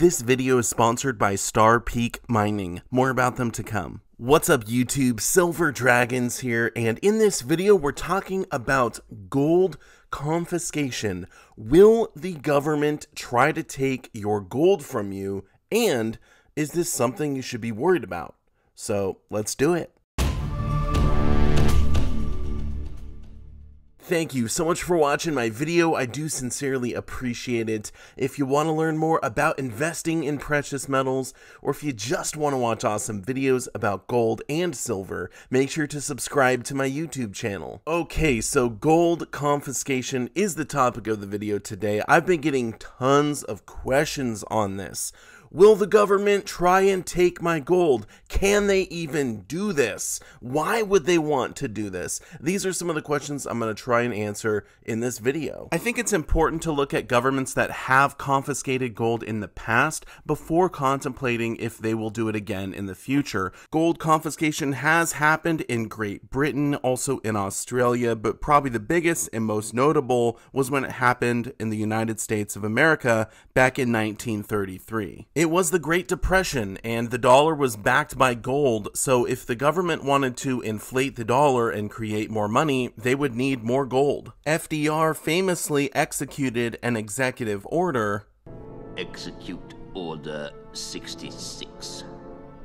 This video is sponsored by Star Peak Mining. More about them to come. What's up YouTube? Silver Dragons here, and in this video we're talking about gold confiscation. Will the government try to take your gold from you, and is this something you should be worried about? So let's do it. Thank you so much for watching my video. I do sincerely appreciate it. If you want to learn more about investing in precious metals, or if you just want to watch awesome videos about gold and silver, make sure to subscribe to my YouTube channel. Okay, so gold confiscation is the topic of the video today. I've been getting tons of questions on this. Will the government try and take my gold? Can they even do this? Why would they want to do this? These are some of the questions I'm going to try and answer in this video. I think it's important to look at governments that have confiscated gold in the past before contemplating if they will do it again in the future. Gold confiscation has happened in Great Britain, also in Australia, but probably the biggest and most notable was when it happened in the United States of America back in 1933. It was the Great Depression, and the dollar was backed by gold, so if the government wanted to inflate the dollar and create more money, they would need more gold. FDR famously executed an executive order. Execute Order 66.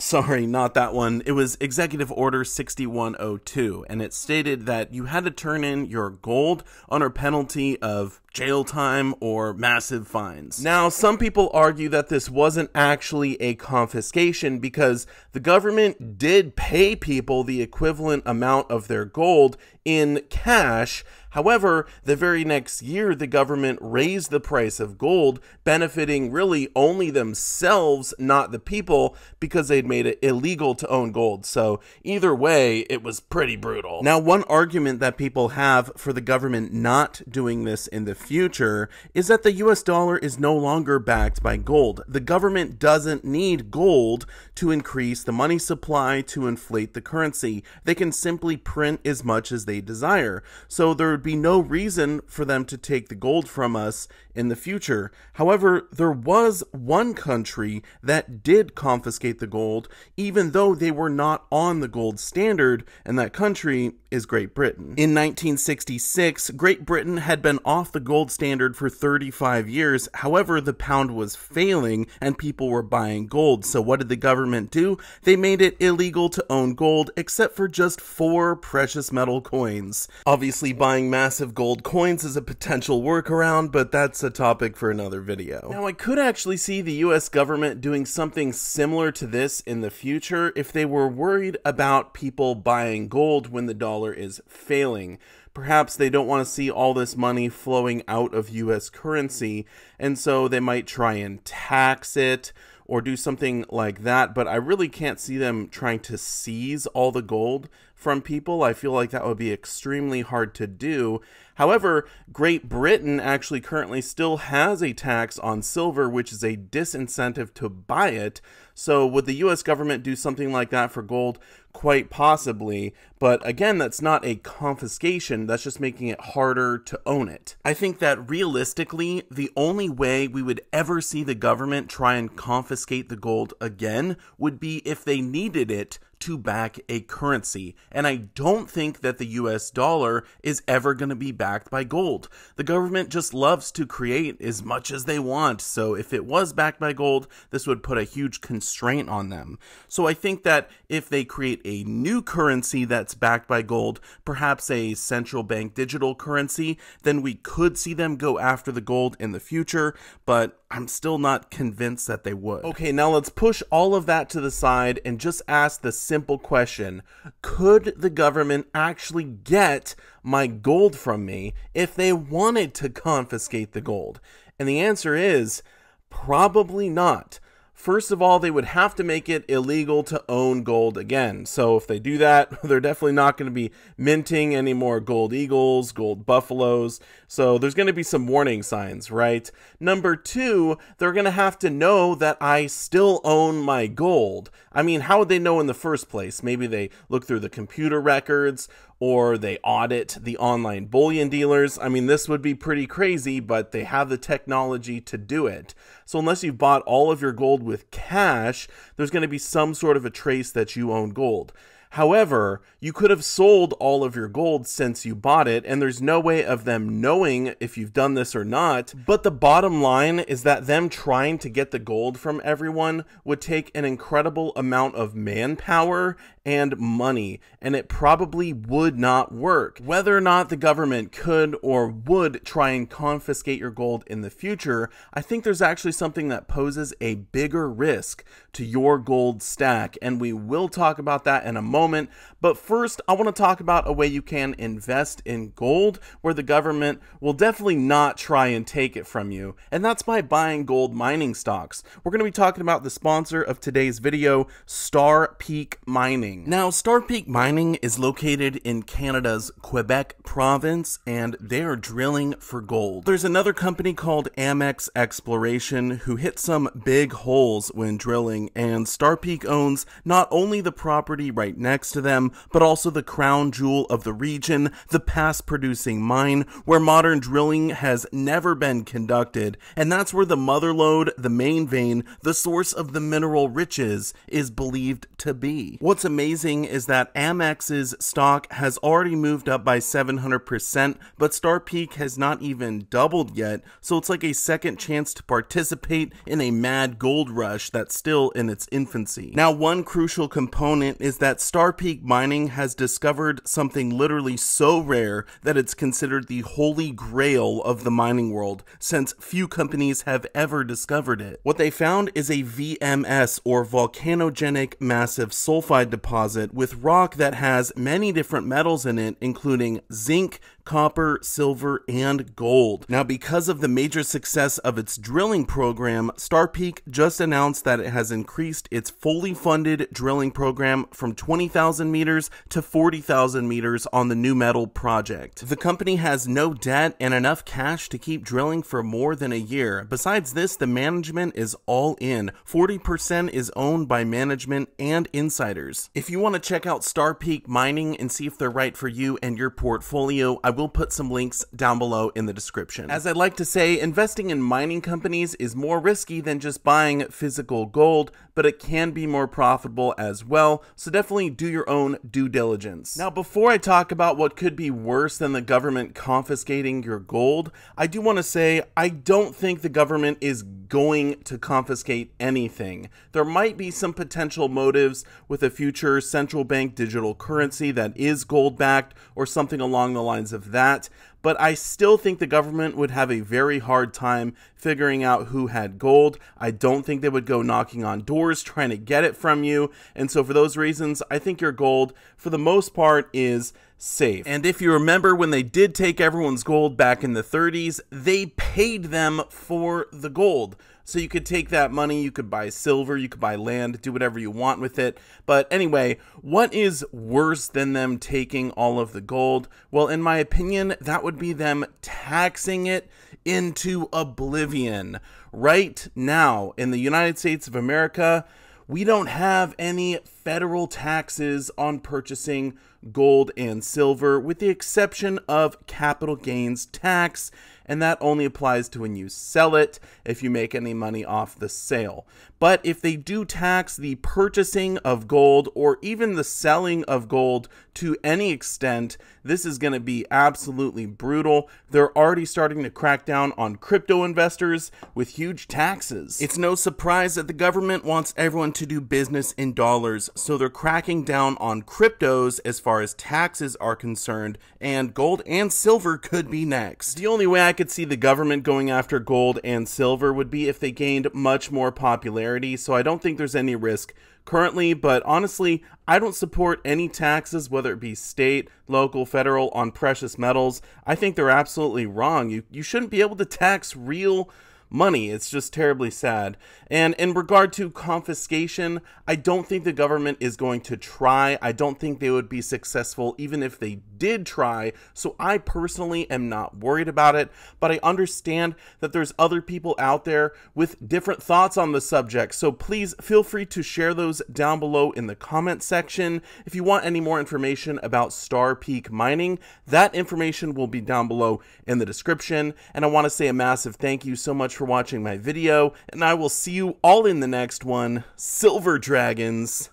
Sorry, not that one. It was Executive Order 6102, and it stated that you had to turn in your gold under penalty of jail time or massive fines. Now, some people argue that this wasn't actually a confiscation because the government did pay people the equivalent amount of their gold in cash. However, the very next year, the government raised the price of gold, benefiting really only themselves, not the people, because they'd made it illegal to own gold. So, either way, it was pretty brutal. Now, one argument that people have for the government not doing this in the future is that the US dollar is no longer backed by gold. The government doesn't need gold to increase the money supply to inflate the currency. They can simply print as much as they desire. So there would be no reason for them to take the gold from us in the future. However, there was one country that did confiscate the gold, even though they were not on the gold standard, and that country is Great Britain. In 1966, Great Britain had been off the gold standard for 35 years. However, the pound was failing and people were buying gold. So, what did the government do? They made it illegal to own gold except for just four precious metal coins. Obviously, buying massive gold coins is a potential workaround, but that's a a topic for another video. Now, I could actually see the US government doing something similar to this in the future if they were worried about people buying gold when the dollar is failing. Perhaps they don't want to see all this money flowing out of US currency, and so they might try and tax it or do something like that, but I really can't see them trying to seize all the gold from people. I feel like that would be extremely hard to do. However, Great Britain actually currently still has a tax on silver, which is a disincentive to buy it. So, would the US government do something like that for gold? quite possibly, but again, that's not a confiscation, that's just making it harder to own it. I think that realistically, the only way we would ever see the government try and confiscate the gold again would be if they needed it to back a currency. And I don't think that the US dollar is ever going to be backed by gold. The government just loves to create as much as they want. So if it was backed by gold, this would put a huge constraint on them. So I think that if they create a new currency that's backed by gold, perhaps a central bank digital currency, then we could see them go after the gold in the future. But I'm still not convinced that they would. Okay, now let's push all of that to the side and just ask the simple question Could the government actually get my gold from me if they wanted to confiscate the gold? And the answer is probably not. First of all, they would have to make it illegal to own gold again. So if they do that, they're definitely not going to be minting any more gold eagles, gold buffaloes. So there's going to be some warning signs, right? Number two, they're going to have to know that I still own my gold. I mean, how would they know in the first place? Maybe they look through the computer records or they audit the online bullion dealers. I mean, this would be pretty crazy, but they have the technology to do it. So, unless you've bought all of your gold with cash, there's going to be some sort of a trace that you own gold. However, you could have sold all of your gold since you bought it, and there's no way of them knowing if you've done this or not. But the bottom line is that them trying to get the gold from everyone would take an incredible amount of manpower and money, and it probably would not work. Whether or not the government could or would try and confiscate your gold in the future, I think there's actually something that poses a bigger risk to your gold stack, and we will talk about that in a moment. But first, I want to talk about a way you can invest in gold where the government will definitely not try and take it from you, and that's by buying gold mining stocks. We're going to be talking about the sponsor of today's video, Star Peak Mining. Mining. Now, Star Peak Mining is located in Canada's Quebec province, and they are drilling for gold. There's another company called Amex Exploration who hit some big holes when drilling, and Star Peak owns not only the property right next to them, but also the crown jewel of the region, the past producing mine, where modern drilling has never been conducted, and that's where the mother lode, the main vein, the source of the mineral riches, is believed to be. What's amazing amazing is that Amex's stock has already moved up by 700%, but Star Peak has not even doubled yet, so it's like a second chance to participate in a mad gold rush that's still in its infancy. Now, one crucial component is that Star Peak Mining has discovered something literally so rare that it's considered the holy grail of the mining world, since few companies have ever discovered it. What they found is a VMS, or volcanogenic massive sulfide deposit deposit with rock that has many different metals in it, including zinc, copper, silver, and gold. Now, because of the major success of its drilling program, Starpeak just announced that it has increased its fully funded drilling program from 20,000 meters to 40,000 meters on the New Metal project. The company has no debt and enough cash to keep drilling for more than a year. Besides this, the management is all in. 40% is owned by management and insiders. If you want to check out Starpeak Mining and see if they're right for you and your portfolio, I will put some links down below in the description. As I like to say, investing in mining companies is more risky than just buying physical gold, but it can be more profitable as well, so definitely do your own due diligence. Now, before I talk about what could be worse than the government confiscating your gold, I do want to say I don't think the government is going to confiscate anything. There might be some potential motives with a future central bank digital currency that is gold backed or something along the lines of that, but I still think the government would have a very hard time figuring out who had gold. I don't think they would go knocking on doors trying to get it from you. And so, for those reasons, I think your gold, for the most part, is safe. And if you remember when they did take everyone's gold back in the 30s, they paid them for the gold. So you could take that money, you could buy silver, you could buy land, do whatever you want with it. But anyway, what is worse than them taking all of the gold? Well, in my opinion, that would be them taxing it into oblivion. Right now, in the United States of America, we don't have any federal taxes on purchasing gold and silver, with the exception of capital gains tax, and that only applies to when you sell it if you make any money off the sale. But if they do tax the purchasing of gold or even the selling of gold to any extent, this is going to be absolutely brutal. They're already starting to crack down on crypto investors with huge taxes. It's no surprise that the government wants everyone to do business in dollars, so they're cracking down on cryptos as far as taxes are concerned, and gold and silver could be next. The only way I could see the government going after gold and silver would be if they gained much more popularity charity, so I don't think there's any risk currently. But honestly, I don't support any taxes, whether it be state, local, federal, on precious metals. I think they're absolutely wrong. You, you shouldn't be able to tax real money. It's just terribly sad. And in regard to confiscation, I don't think the government is going to try. I don't think they would be successful even if they did try. So I personally am not worried about it, but I understand that there's other people out there with different thoughts on the subject. So please feel free to share those down below in the comment section. If you want any more information about Star Peak mining, that information will be down below in the description. And I want to say a massive thank you so much for watching my video, and I will see you all in the next one. Silver Dragons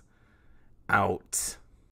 out.